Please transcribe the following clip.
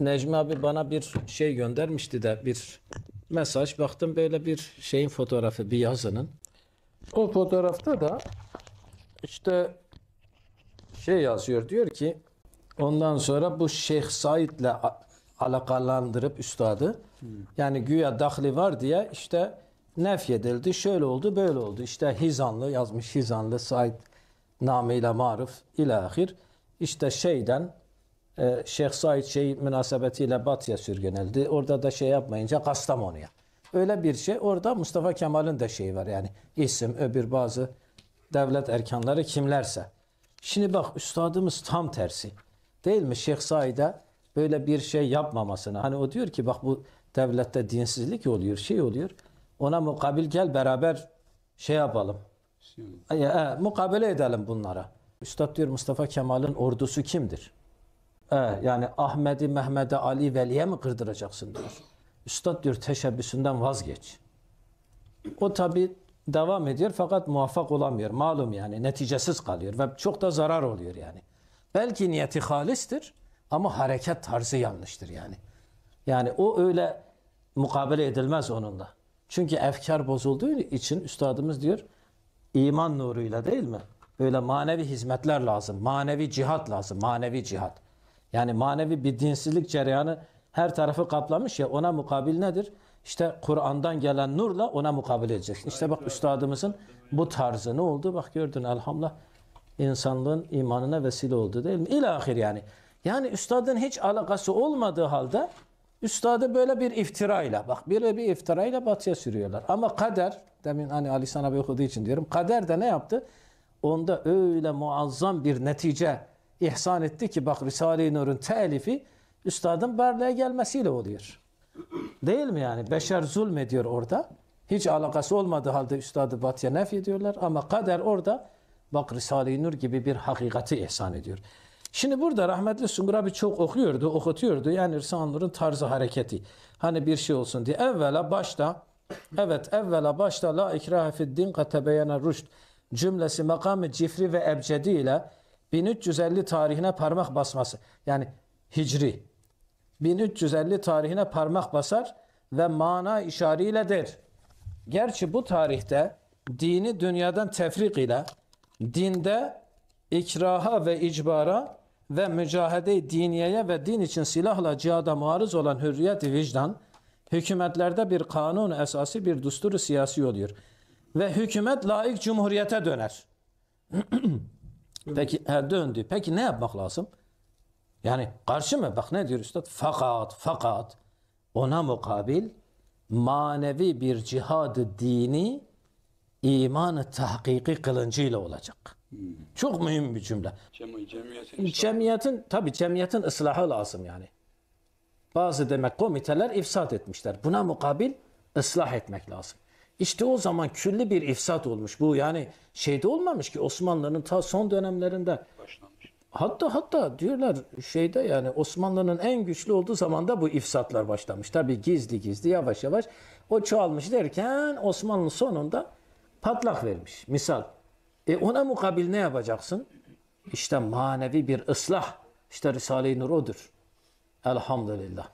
Necmi abi bana bir şey göndermişti de bir mesaj. Baktım böyle bir şeyin fotoğrafı, bir yazının. O fotoğrafta da işte şey yazıyor diyor ki ondan sonra bu Şeyh Said ile alakalandırıp üstadı yani güya dahli var diye işte nef edildi. Şöyle oldu, böyle oldu. İşte Hizanlı yazmış Hizanlı Said namiyle maruf ilahir. İşte şeyden ee, Şeyh Said şey münasebetiyle batıya sürgüneldi. Orada da şey yapmayınca Kastamonu'ya. Öyle bir şey. Orada Mustafa Kemal'in de şeyi var yani isim, öbür bazı devlet erkanları kimlerse. Şimdi bak üstadımız tam tersi. Değil mi? Şeyh Said'e böyle bir şey yapmamasına. Hani o diyor ki bak bu devlette dinsizlik oluyor, şey oluyor. Ona mukabil gel beraber şey yapalım. Şey. E, e, mukabele edelim bunlara. Üstad diyor Mustafa Kemal'in ordusu kimdir? yani Ahmet'i, Mehmet'e, Ali, Veli'ye mi kırdıracaksın diyor. Üstad diyor teşebbüsünden vazgeç. O tabi devam ediyor fakat muvaffak olamıyor. Malum yani neticesiz kalıyor ve çok da zarar oluyor yani. Belki niyeti halistir ama hareket tarzı yanlıştır yani. Yani o öyle mukabele edilmez onunla. Çünkü efkar bozulduğu için üstadımız diyor iman nuruyla değil mi? Böyle manevi hizmetler lazım, manevi cihat lazım, manevi cihat. Yani manevi bir dinsizlik cereyanı her tarafı kaplamış ya ona mukabil nedir? İşte Kur'an'dan gelen nurla ona mukabil edeceksin. İşte bak üstadımızın bu tarzı ne oldu? Bak gördün elhamdülillah insanlığın imanına vesile oldu değil mi? İlahir yani. Yani üstadın hiç alakası olmadığı halde üstadı böyle bir iftirayla bak böyle bir iftirayla batıya sürüyorlar. Ama kader demin hani Ali Sana okuduğu için diyorum kader de ne yaptı? Onda öyle muazzam bir netice ihsan etti ki bak Risale-i Nur'un telifi üstadın varlığa gelmesiyle oluyor. Değil mi yani? Beşer zulmediyor orada. Hiç alakası olmadığı halde üstadı batıya nef ediyorlar ama kader orada bak Risale-i Nur gibi bir hakikati ihsan ediyor. Şimdi burada rahmetli Sungur abi çok okuyordu, okutuyordu. Yani Risale-i Nur'un tarzı hareketi. Hani bir şey olsun diye. Evvela başta Evet evvela başta la ikrahe fid din katebeyene rüşd cümlesi makamı cifri ve ebcedi ile 1350 tarihine parmak basması yani hicri 1350 tarihine parmak basar ve mana işariyle der. Gerçi bu tarihte dini dünyadan tefrik ile dinde ikraha ve icbara ve mücahede diniyeye ve din için silahla cihada maruz olan hürriyet vicdan hükümetlerde bir kanun esası bir düsturu siyasi oluyor. Ve hükümet laik cumhuriyete döner. Peki he, döndü. Peki ne yapmak lazım? Yani karşı mı? Bak ne diyor üstad? Fakat, fakat ona mukabil manevi bir cihad dini imanı tahkiki kılıncıyla olacak. Hmm. Çok mühim bir cümle. cemiyetin, cemiyetin tabi cemiyetin ıslahı lazım yani. Bazı demek komiteler ifsat etmişler. Buna mukabil ıslah etmek lazım. İşte o zaman külli bir ifsat olmuş. Bu yani şeyde olmamış ki Osmanlı'nın ta son dönemlerinde başlamış. Hatta hatta diyorlar şeyde yani Osmanlı'nın en güçlü olduğu zamanda bu ifsatlar başlamış. Tabi gizli gizli yavaş yavaş o çoğalmış derken Osmanlı sonunda patlak vermiş. Misal e ona mukabil ne yapacaksın? İşte manevi bir ıslah. İşte Risale-i Nur odur. Elhamdülillah.